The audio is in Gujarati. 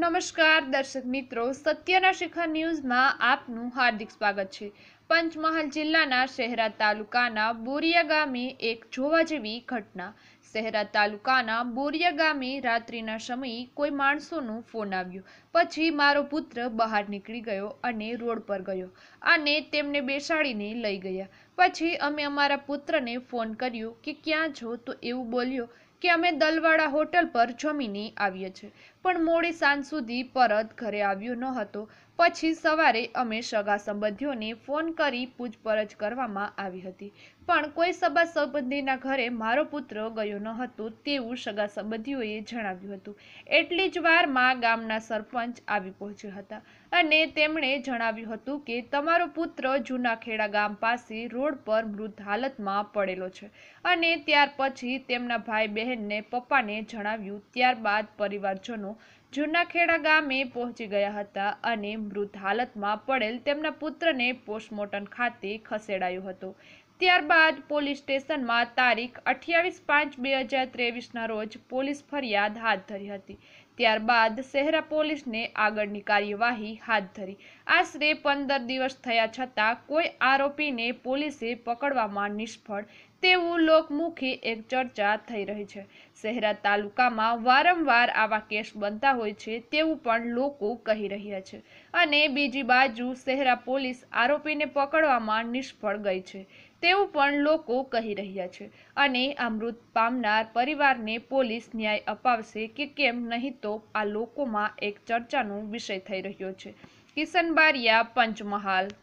નમસ્કાર દર્શક મિત્રો સત્યના શિખર ન્યૂઝમાં આપનું હાર્દિક સ્વાગત છે પંચમહાલ જિલ્લાના શહેરા તાલુકાના બોરિયા ગામે એક જોવા જેવી ઘટના શહેરા તાલુકાના બોરિયા ગામે રાત્રિના સમયે કોઈ માણસોનો ફોન આવ્યો પછી મારો પુત્ર બહાર નીકળી ગયો અને રોડ પર ગયો અને તેમને બેસાડીને લઈ ગયા પછી અમે અમારા પુત્રને ફોન કર્યો કે ક્યાં છો તો એવું બોલ્યો કે અમે દલવાડા હોટલ પર જમીને આવીએ છીએ પણ મોડી સાંજ સુધી પરત ઘરે આવ્યો ન હતો પછી સવારે અમે સગા સંબંધીઓને ફોન કરી પૂછપરછ કરવામાં આવી હતી પણ કોઈ સગા સંબંધીના ઘરે મારો પુત્ર ગયો ન હતો તેવું સગા સંબંધીઓએ જણાવ્યું હતું એટલી જ વારમાં ગામના સરપંચ આવી પહોંચ્યા હતા અને તેમણે જણાવ્યું હતું કે તમારો પુત્ર જૂનાખેડા ગામ પાસે રોડ પર મૃત હાલતમાં પડેલો છે અને ત્યાર પછી તેમના ભાઈ બહેનને પપ્પાને જણાવ્યું ત્યારબાદ પરિવારજનો જુનાખેડા ગામે પહોંચી ગયા હતા અને મૃત હાલતમાં પડેલ તેમના પુત્રને પોસ્ટમોર્ટમ ખાતે ખસેડાયો હતો ત્યારબાદ પોલીસ સ્ટેશનમાં તારીખ અઠ્યાવીસ પાંચ બે હજાર ત્રેવીસના રોજ પોલીસ ફરિયાદ હાથ ધરી હતી ત્યારબાદ શહેરા પોલીસને આગળની કાર્યવાહી હાથ ધરી આશરે પંદર દિવસ થયા છતાં કોઈ આરોપીને પોલીસે પકડવામાં નિષ્ફળ તેવું લોકમુખી એક ચર્ચા થઈ રહી છે શહેરા તાલુકામાં વારંવાર આવા કેસ બનતા હોય છે તેવું પણ લોકો કહી રહ્યા છે અને બીજી બાજુ શહેરા પોલીસ આરોપીને પકડવામાં નિષ્ફળ ગઈ છે તેવું પણ લોકો કહી રહ્યા છે અને અમૃત પામનાર પરિવારને પોલીસ ન્યાય અપાવશે કે કેમ નહીં તો આ લોકોમાં એક ચર્ચાનો વિષય થઈ રહ્યો છે કિશન બારિયા પંચમહાલ